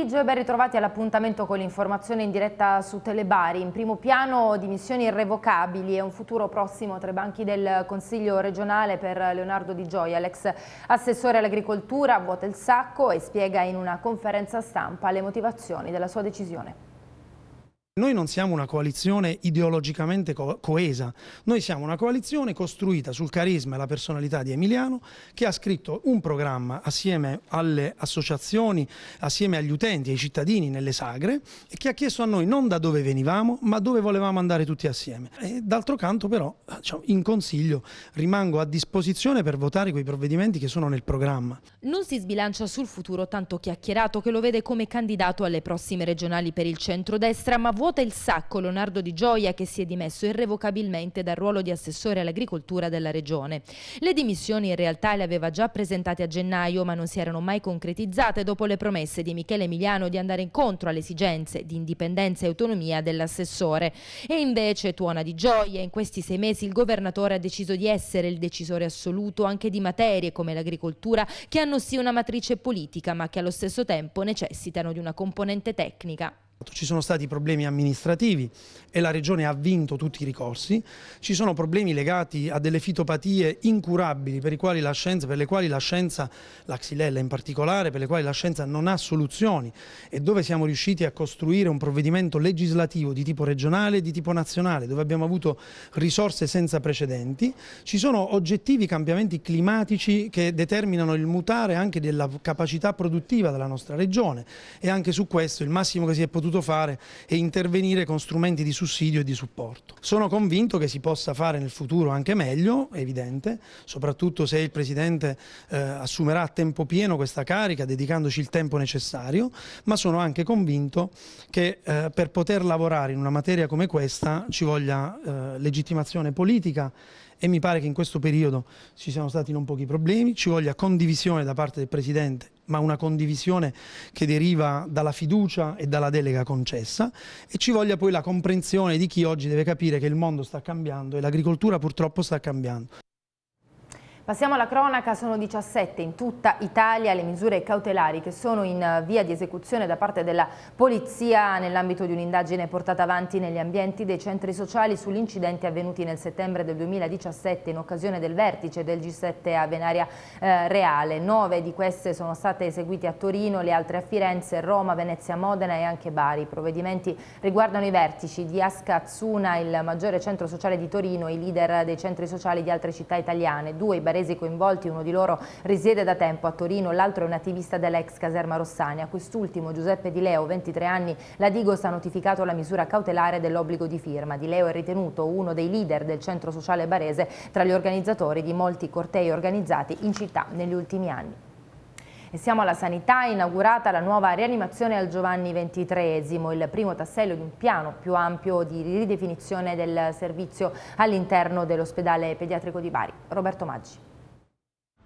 pomeriggio e ben ritrovati all'appuntamento con l'informazione in diretta su Telebari. In primo piano dimissioni irrevocabili e un futuro prossimo tra i banchi del Consiglio regionale per Leonardo Di Gioia, l'ex assessore all'agricoltura, vuota il sacco e spiega in una conferenza stampa le motivazioni della sua decisione. Noi non siamo una coalizione ideologicamente co coesa, noi siamo una coalizione costruita sul carisma e la personalità di Emiliano che ha scritto un programma assieme alle associazioni, assieme agli utenti, ai cittadini nelle sagre e che ha chiesto a noi non da dove venivamo ma dove volevamo andare tutti assieme. d'altro canto però diciamo, in consiglio rimango a disposizione per votare quei provvedimenti che sono nel programma. Non si sbilancia sul futuro tanto chiacchierato che lo vede come candidato alle prossime regionali per il centrodestra ma vuole ruota il sacco Leonardo Di Gioia che si è dimesso irrevocabilmente dal ruolo di assessore all'agricoltura della regione. Le dimissioni in realtà le aveva già presentate a gennaio ma non si erano mai concretizzate dopo le promesse di Michele Emiliano di andare incontro alle esigenze di indipendenza e autonomia dell'assessore. E invece tuona di gioia, in questi sei mesi il governatore ha deciso di essere il decisore assoluto anche di materie come l'agricoltura che hanno sì una matrice politica ma che allo stesso tempo necessitano di una componente tecnica. Ci sono stati problemi amministrativi e la Regione ha vinto tutti i ricorsi, ci sono problemi legati a delle fitopatie incurabili per, quali scienza, per le quali la scienza, la xylella in particolare, per le quali la scienza non ha soluzioni e dove siamo riusciti a costruire un provvedimento legislativo di tipo regionale e di tipo nazionale, dove abbiamo avuto risorse senza precedenti. Ci sono oggettivi cambiamenti climatici che determinano il mutare anche della capacità produttiva della nostra Regione e anche su questo il massimo che si è potuto potuto fare e intervenire con strumenti di sussidio e di supporto. Sono convinto che si possa fare nel futuro anche meglio, è evidente, soprattutto se il Presidente eh, assumerà a tempo pieno questa carica dedicandoci il tempo necessario, ma sono anche convinto che eh, per poter lavorare in una materia come questa ci voglia eh, legittimazione politica e mi pare che in questo periodo ci siano stati non pochi problemi, ci voglia condivisione da parte del Presidente ma una condivisione che deriva dalla fiducia e dalla delega concessa e ci voglia poi la comprensione di chi oggi deve capire che il mondo sta cambiando e l'agricoltura purtroppo sta cambiando. Passiamo alla cronaca, sono 17 in tutta Italia le misure cautelari che sono in eh, via di esecuzione da parte della Polizia nell'ambito di un'indagine portata avanti negli ambienti dei centri sociali sugli incidenti avvenuti nel settembre del 2017 in occasione del vertice del G7 a Venaria eh, Reale. Nove di queste sono state eseguite a Torino, le altre a Firenze, Roma, Venezia, Modena e anche Bari. I provvedimenti riguardano i vertici di Asca il maggiore centro sociale di Torino, e i leader dei centri sociali di altre città italiane, due i paesi coinvolti, uno di loro risiede da tempo a Torino, l'altro è un attivista dell'ex caserma Rossani. A quest'ultimo Giuseppe Di Leo, 23 anni, la Digos ha notificato la misura cautelare dell'obbligo di firma. Di Leo è ritenuto uno dei leader del centro sociale barese tra gli organizzatori di molti cortei organizzati in città negli ultimi anni. E siamo alla sanità, inaugurata la nuova rianimazione al Giovanni XXIII, il primo tassello di un piano più ampio di ridefinizione del servizio all'interno dell'ospedale pediatrico di Bari. Roberto Maggi.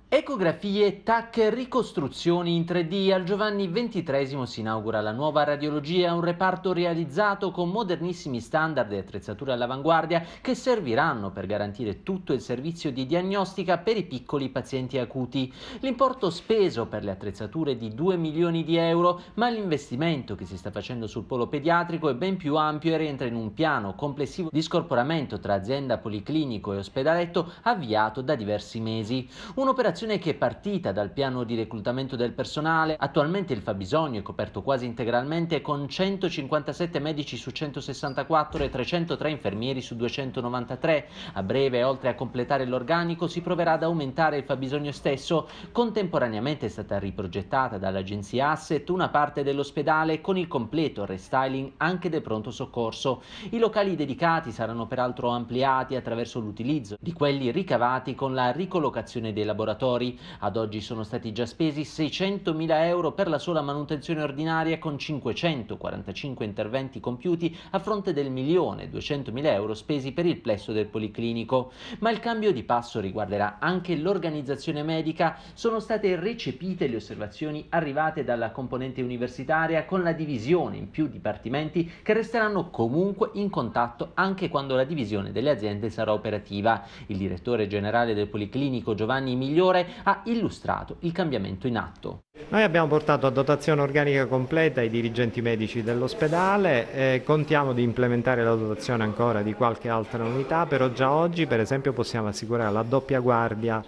Ecografie, TAC, ricostruzioni in 3D. Al Giovanni XXIII si inaugura la nuova radiologia, un reparto realizzato con modernissimi standard e attrezzature all'avanguardia che serviranno per garantire tutto il servizio di diagnostica per i piccoli pazienti acuti. L'importo speso per le attrezzature è di 2 milioni di euro, ma l'investimento che si sta facendo sul polo pediatrico è ben più ampio e rientra in un piano complessivo di scorporamento tra azienda, policlinico e ospedaletto avviato da diversi mesi. Un'operazione Un'operazione che è partita dal piano di reclutamento del personale, attualmente il fabbisogno è coperto quasi integralmente con 157 medici su 164 e 303 infermieri su 293. A breve, oltre a completare l'organico, si proverà ad aumentare il fabbisogno stesso. Contemporaneamente è stata riprogettata dall'agenzia Asset una parte dell'ospedale con il completo restyling anche del pronto soccorso. I locali dedicati saranno peraltro ampliati attraverso l'utilizzo di quelli ricavati con la ricollocazione dei laboratori lavoratori. Ad oggi sono stati già spesi 600.000 euro per la sola manutenzione ordinaria con 545 interventi compiuti a fronte del 1.200.000 euro spesi per il plesso del Policlinico. Ma il cambio di passo riguarderà anche l'organizzazione medica. Sono state recepite le osservazioni arrivate dalla componente universitaria con la divisione in più dipartimenti che resteranno comunque in contatto anche quando la divisione delle aziende sarà operativa. Il direttore generale del Policlinico Giovanni Migliore Senatore, ha illustrato il cambiamento in atto. Noi abbiamo portato a dotazione organica completa i dirigenti medici dell'ospedale, eh, contiamo di implementare la dotazione ancora di qualche altra unità, però già oggi per esempio possiamo assicurare la doppia guardia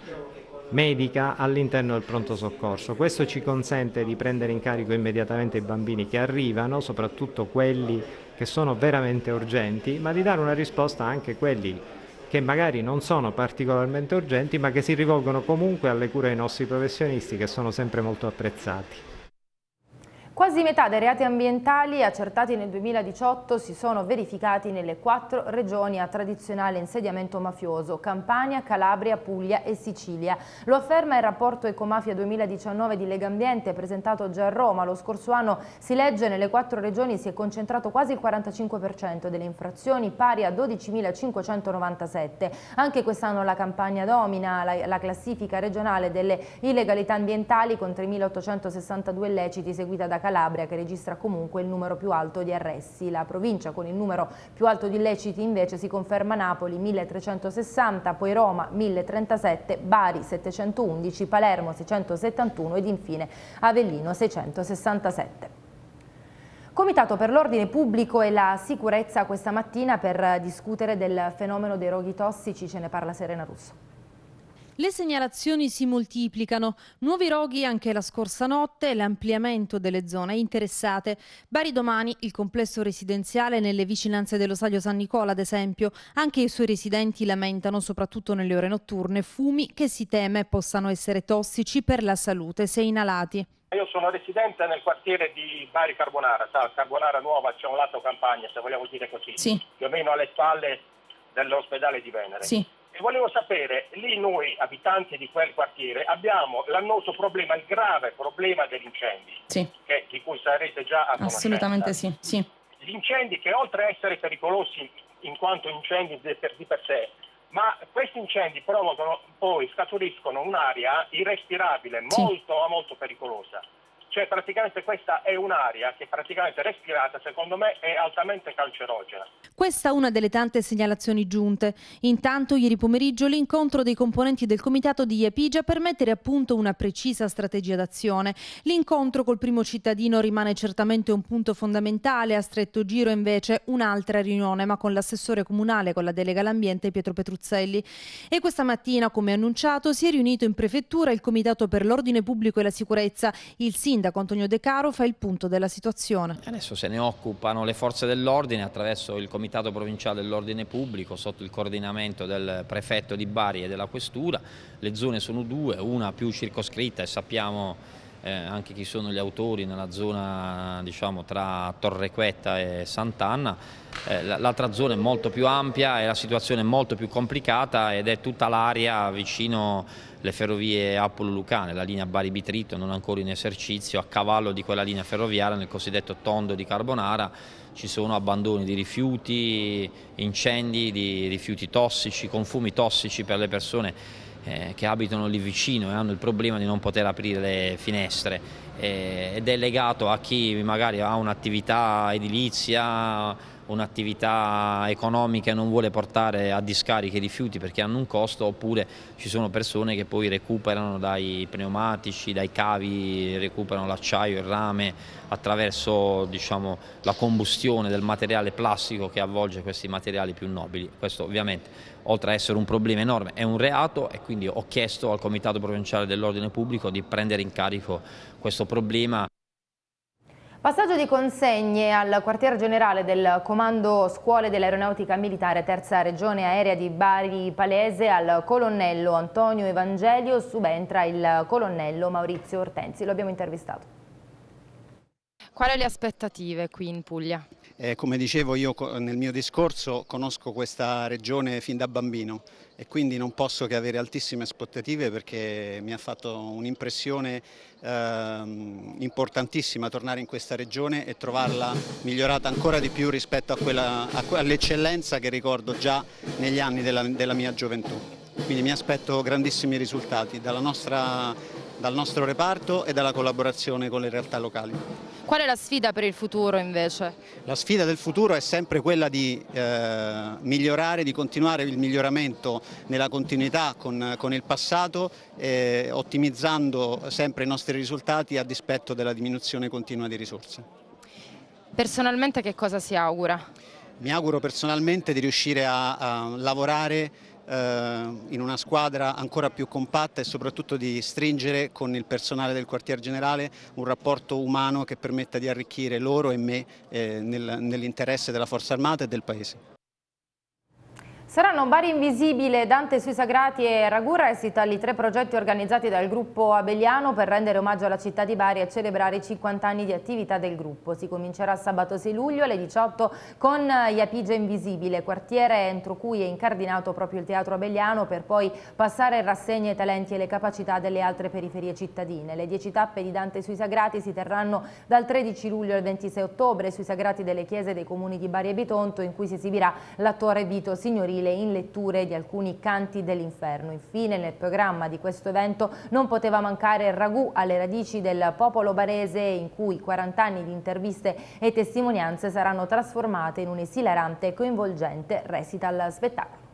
medica all'interno del pronto soccorso. Questo ci consente di prendere in carico immediatamente i bambini che arrivano, soprattutto quelli che sono veramente urgenti, ma di dare una risposta anche a quelli che magari non sono particolarmente urgenti ma che si rivolgono comunque alle cure dei nostri professionisti che sono sempre molto apprezzati. Quasi metà dei reati ambientali accertati nel 2018 si sono verificati nelle quattro regioni a tradizionale insediamento mafioso, Campania, Calabria, Puglia e Sicilia. Lo afferma il rapporto Ecomafia 2019 di Legambiente presentato già a Roma. Lo scorso anno si legge nelle quattro regioni si è concentrato quasi il 45% delle infrazioni pari a 12.597. Anche quest'anno la Campania domina la, la classifica regionale delle illegalità ambientali con 3.862 illeciti, seguita da Calabria Calabria che registra comunque il numero più alto di arresti. La provincia con il numero più alto di illeciti invece si conferma Napoli 1360, poi Roma 1037, Bari 711, Palermo 671 ed infine Avellino 667. Comitato per l'ordine pubblico e la sicurezza questa mattina per discutere del fenomeno dei roghi tossici, ce ne parla Serena Russo. Le segnalazioni si moltiplicano, nuovi roghi anche la scorsa notte e l'ampliamento delle zone interessate. Bari domani il complesso residenziale nelle vicinanze dell'Osaglio San Nicola, ad esempio. Anche i suoi residenti lamentano, soprattutto nelle ore notturne, fumi che si teme possano essere tossici per la salute se inalati. Io sono residente nel quartiere di Bari Carbonara, sa, Carbonara Nuova, c'è un lato campagna, se vogliamo dire così, sì. più o meno alle spalle dell'ospedale di Venere. Sì. E volevo sapere, lì noi abitanti di quel quartiere abbiamo l'annoso problema, il grave problema degli incendi, sì. che, di cui sarete già a Assolutamente sì, sì. Gli incendi che oltre a essere pericolosi in quanto incendi di per, di per sé, ma questi incendi provocano, poi scaturiscono un'aria irrespirabile, molto, sì. molto pericolosa. Cioè praticamente questa è un'aria che praticamente respirata secondo me è altamente cancerogena. Questa è una delle tante segnalazioni giunte. Intanto ieri pomeriggio l'incontro dei componenti del comitato di Iapigia per mettere a punto una precisa strategia d'azione. L'incontro col primo cittadino rimane certamente un punto fondamentale, a stretto giro invece un'altra riunione ma con l'assessore comunale, con la delega all'ambiente Pietro Petruzzelli. E questa mattina, come annunciato, si è riunito in prefettura il comitato per l'ordine pubblico e la sicurezza, il sindaco sindaco Antonio De Caro fa il punto della situazione. Adesso se ne occupano le forze dell'ordine attraverso il Comitato Provinciale dell'Ordine Pubblico sotto il coordinamento del prefetto di Bari e della Questura. Le zone sono due, una più circoscritta e sappiamo eh, anche chi sono gli autori nella zona diciamo, tra Torrequetta e Sant'Anna. Eh, L'altra zona è molto più ampia e la situazione è molto più complicata ed è tutta l'area vicino alle ferrovie Apollo-Lucane, la linea Bari-Bitrito non ancora in esercizio, a cavallo di quella linea ferroviaria nel cosiddetto tondo di Carbonara ci sono abbandoni di rifiuti, incendi di rifiuti tossici, confumi tossici per le persone eh, che abitano lì vicino e hanno il problema di non poter aprire le finestre eh, ed è legato a chi magari ha un'attività edilizia un'attività economica e non vuole portare a discariche i rifiuti perché hanno un costo oppure ci sono persone che poi recuperano dai pneumatici, dai cavi, recuperano l'acciaio, il rame attraverso diciamo, la combustione del materiale plastico che avvolge questi materiali più nobili. Questo ovviamente oltre a essere un problema enorme è un reato e quindi ho chiesto al Comitato Provinciale dell'Ordine Pubblico di prendere in carico questo problema. Passaggio di consegne al quartier generale del Comando Scuole dell'Aeronautica Militare Terza Regione Aerea di Bari Palese al colonnello Antonio Evangelio subentra il colonnello Maurizio Ortensi, lo abbiamo intervistato. Quali le aspettative qui in Puglia? Eh, come dicevo io nel mio discorso conosco questa regione fin da bambino e quindi non posso che avere altissime aspettative perché mi ha fatto un'impressione eh, importantissima tornare in questa regione e trovarla migliorata ancora di più rispetto all'eccellenza che ricordo già negli anni della, della mia gioventù. Quindi mi aspetto grandissimi risultati dalla nostra dal nostro reparto e dalla collaborazione con le realtà locali. Qual è la sfida per il futuro invece? La sfida del futuro è sempre quella di eh, migliorare, di continuare il miglioramento nella continuità con, con il passato, eh, ottimizzando sempre i nostri risultati a dispetto della diminuzione continua di risorse. Personalmente che cosa si augura? Mi auguro personalmente di riuscire a, a lavorare eh, in una squadra ancora più compatta e soprattutto di stringere con il personale del quartier generale un rapporto umano che permetta di arricchire loro e me eh, nell'interesse della Forza Armata e del Paese. Saranno Bari Invisibile, Dante sui Sagrati e Ragura esitali i tre progetti organizzati dal gruppo Abeliano per rendere omaggio alla città di Bari e celebrare i 50 anni di attività del gruppo. Si comincerà sabato 6 luglio alle 18 con Iapige Invisibile, quartiere entro cui è incardinato proprio il teatro Abeliano per poi passare in rassegna i talenti e le capacità delle altre periferie cittadine. Le 10 tappe di Dante sui Sagrati si terranno dal 13 luglio al 26 ottobre sui Sagrati delle chiese dei comuni di Bari e Bitonto in cui si esibirà l'attore Vito Signorini aprile in letture di alcuni canti dell'inferno. Infine nel programma di questo evento non poteva mancare il ragù alle radici del popolo barese in cui 40 anni di interviste e testimonianze saranno trasformate in un esilarante e coinvolgente recital spettacolo.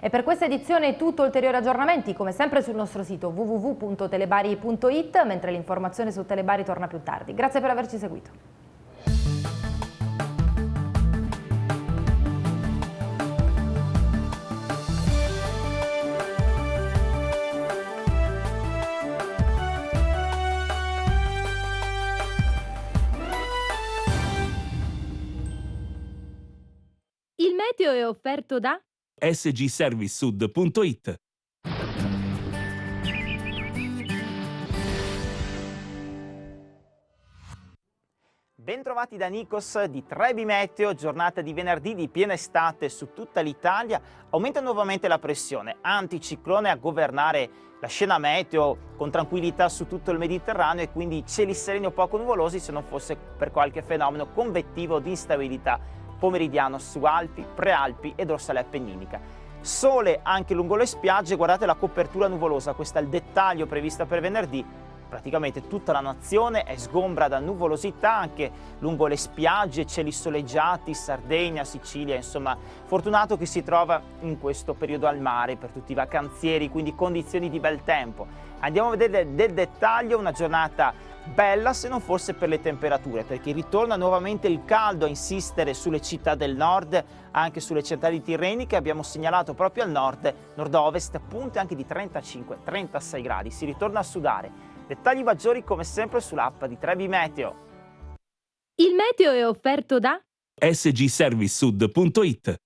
E per questa edizione è tutto, ulteriori aggiornamenti come sempre sul nostro sito www.telebari.it, mentre l'informazione su Telebari torna più tardi. Grazie per averci seguito. video è offerto da sgservicesud.it Bentrovati da Nikos di Trebi Meteo, giornata di venerdì di piena estate su tutta l'Italia. Aumenta nuovamente la pressione, anticiclone a governare la scena meteo con tranquillità su tutto il Mediterraneo e quindi cieli sereni o poco nuvolosi se non fosse per qualche fenomeno convettivo di instabilità pomeridiano su Alpi, Prealpi e Rossale Appenninica. Sole anche lungo le spiagge, guardate la copertura nuvolosa, questo è il dettaglio previsto per venerdì. Praticamente tutta la nazione è sgombra da nuvolosità anche lungo le spiagge, cieli soleggiati, Sardegna, Sicilia, insomma, fortunato che si trova in questo periodo al mare per tutti i vacanzieri, quindi condizioni di bel tempo. Andiamo a vedere del dettaglio, una giornata bella se non fosse per le temperature, perché ritorna nuovamente il caldo a insistere sulle città del nord, anche sulle città di Tirreni che abbiamo segnalato proprio al nord, nord-ovest, punte anche di 35-36 gradi, si ritorna a sudare. Dettagli maggiori come sempre sull'app di Trevi Meteo. Il meteo è offerto da sgservicesud.it